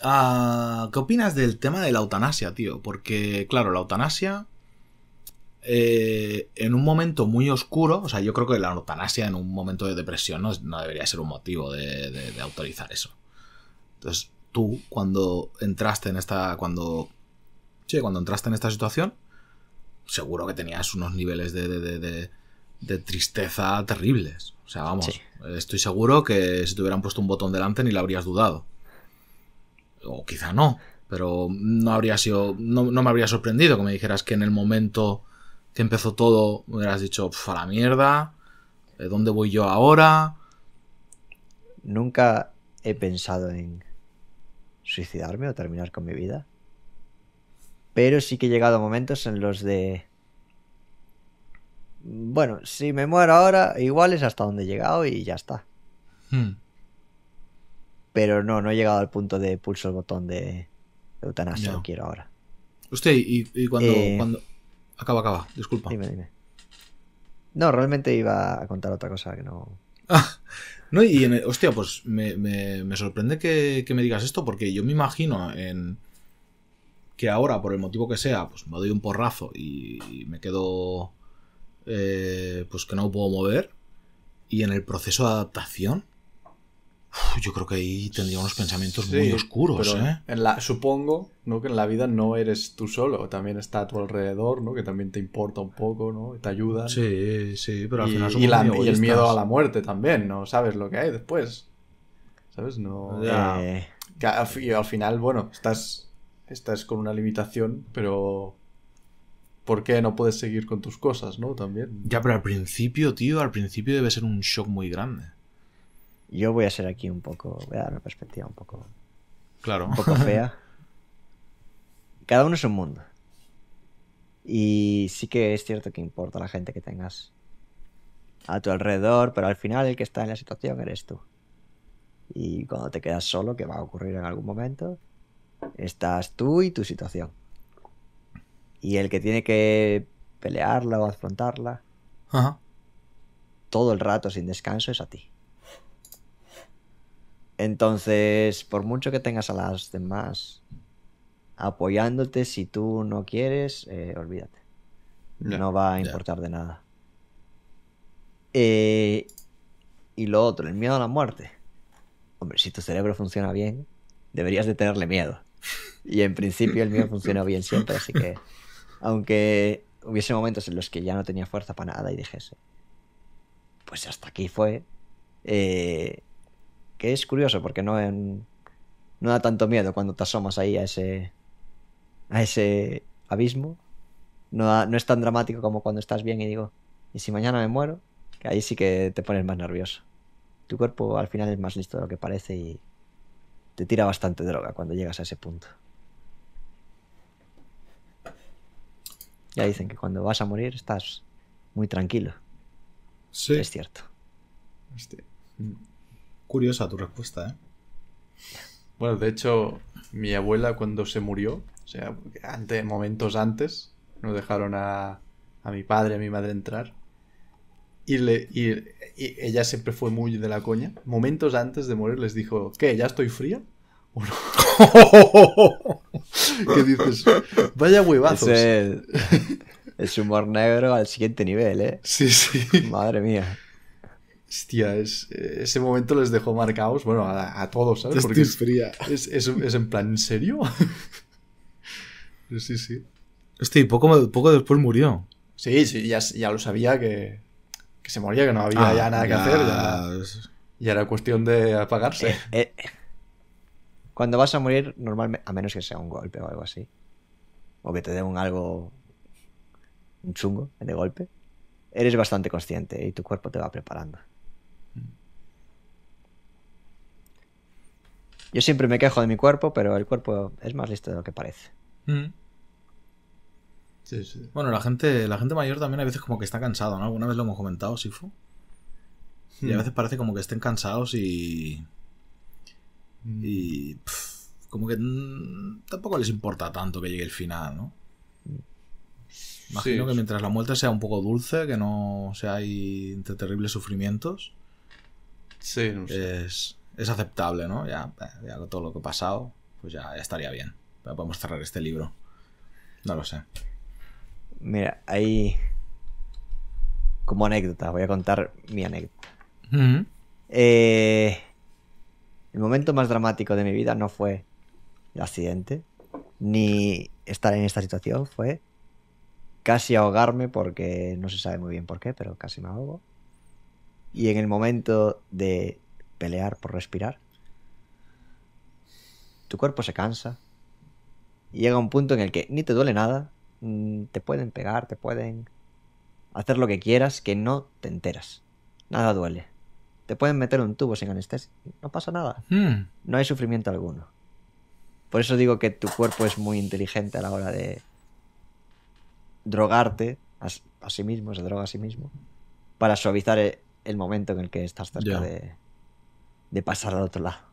Ah, ¿Qué opinas del tema de la eutanasia, tío? Porque, claro, la eutanasia. Eh, en un momento muy oscuro, o sea, yo creo que la eutanasia en un momento de depresión no, debería ser un motivo de, autorizar eso. Entonces, tú, cuando entraste en esta. Cuando. Sí, cuando entraste en esta situación, seguro que tenías unos niveles de, tristeza terribles. O sea, vamos, estoy seguro que si te hubieran puesto un botón delante ni lo habrías dudado o quizá no, pero no habría sido, no, me habría sorprendido que me dijeras que en el momento que empezó todo me hubieras dicho, a la mierda, ¿dónde voy yo ahora? Nunca he pensado en suicidarme o terminar con mi vida, pero sí que he llegado a momentos en los de... Bueno, si me muero ahora, igual es hasta donde he llegado y ya está. Hmm. Pero no, no he llegado al punto de pulso el botón de eutanasia, no. quiero ahora. Usted, ¿y, cuando, eh, cuando, Acaba, acaba, disculpa. Dime, dime. No, realmente iba a contar otra cosa que no... Ah, no, y en hostia, pues me, sorprende que, me digas esto porque yo me imagino en que ahora, por el motivo que sea, pues me doy un porrazo y, me quedo... Eh, pues que no puedo mover. Y en el proceso de adaptación, yo creo que ahí tendría unos pensamientos muy oscuros. ¿eh? supongo que en la vida no eres tú solo, también está a tu alrededor, ¿no? que también te importa un poco, ¿no? te ayuda. Sí, sí, pero al final y, y, el miedo a la muerte también, ¿no? Sabes lo que hay después. ¿Sabes? No. al, al final, bueno, estás, estás con una limitación, pero por qué no puedes seguir con tus cosas, ¿no? También. Ya, pero al principio, tío, al principio debe ser un shock muy grande. Yo voy a ser aquí un poco, voy a dar una perspectiva un poco, claro. un poco fea. Cada uno es un mundo. Y sí que es cierto que importa la gente que tengas a tu alrededor, pero al final el que está en la situación eres tú. Y cuando te quedas solo, que va a ocurrir en algún momento, estás tú y tu situación. Y el que tiene que pelearla o afrontarla todo el rato sin descanso es a ti. Entonces, por mucho que tengas a las demás apoyándote, si tú no quieres, eh, olvídate. No, va a importar de nada. Eh, y lo otro, el miedo a la muerte. Hombre, si tu cerebro funciona bien, deberías de tenerle miedo. Y en principio el mío funcionó bien siempre, así que aunque hubiese momentos en los que ya no tenía fuerza para nada y dijese, pues hasta aquí fue, eh, que es curioso porque no, no da tanto miedo cuando te asomas ahí a ese, a ese abismo. No, no es tan dramático como cuando estás bien y digo, ¿y si mañana me muero? Que ahí sí que te pones más nervioso. Tu cuerpo al final es más listo de lo que parece y te tira bastante droga cuando llegas a ese punto. Ya dicen que cuando vas a morir estás muy tranquilo. Sí. Es cierto. Curiosa tu respuesta, ¿eh? Bueno, de hecho, mi abuela cuando se murió, o sea, momentos antes, nos dejaron a, mi padre, a mi madre entrar. Y, le, ella siempre fue muy de la coña. Momentos antes de morir les dijo, ¿qué? ¿Ya estoy fría? ¿Qué dices? Vaya huevazos. Es humor negro al siguiente nivel, ¿eh? Sí, sí. Madre mía. Hostia, eh, ese momento les dejó marcados, bueno, a, todos, ¿sabes? Porque es, es, en plan, serio? sí, sí. Hostia, y poco, después murió. Sí, sí, ya, lo sabía que, se moría, que no había ah, ya nada que hacer. Ya, era cuestión de apagarse. Eh, eh, cuando vas a morir, normalmente, a menos que sea un golpe o algo así, o que te dé un algo, un chungo de golpe, eres bastante consciente y tu cuerpo te va preparando. Yo siempre me quejo de mi cuerpo, pero el cuerpo es más listo de lo que parece. Mm. Sí, Bueno, la gente, la gente mayor también a veces como que está cansado, ¿no? Alguna vez lo hemos comentado, Sifu. Y a hmm. veces parece como que estén cansados y. Hmm. Y. como que mm, tampoco les importa tanto que llegue el final, ¿no? Hmm. Imagino que mientras la muerte sea un poco dulce, que no sea ahí entre terribles sufrimientos. Sí, no sé. Es, es aceptable, ¿no? Ya, eh, ya todo lo que ha pasado, pues ya, estaría bien. Pero podemos cerrar este libro. No lo sé. Mira, ahí. Como anécdota, voy a contar mi anécdota. Eh, el momento más dramático de mi vida no fue el accidente, ni estar en esta situación, fue casi ahogarme porque no se sabe muy bien por qué, pero casi me ahogo. Y en el momento de pelear por respirar. Tu cuerpo se cansa. Y llega un punto en el que ni te duele nada, mm, te pueden pegar, te pueden hacer lo que quieras, que no te enteras. Nada duele. Te pueden meter un tubo sin anestesia, no pasa nada. Hmm. No hay sufrimiento alguno. Por eso digo que tu cuerpo es muy inteligente a la hora de drogarte a, sí mismo, se droga a sí mismo, para suavizar e, el, momento en el que estás cerca de, de pasar al otro lado.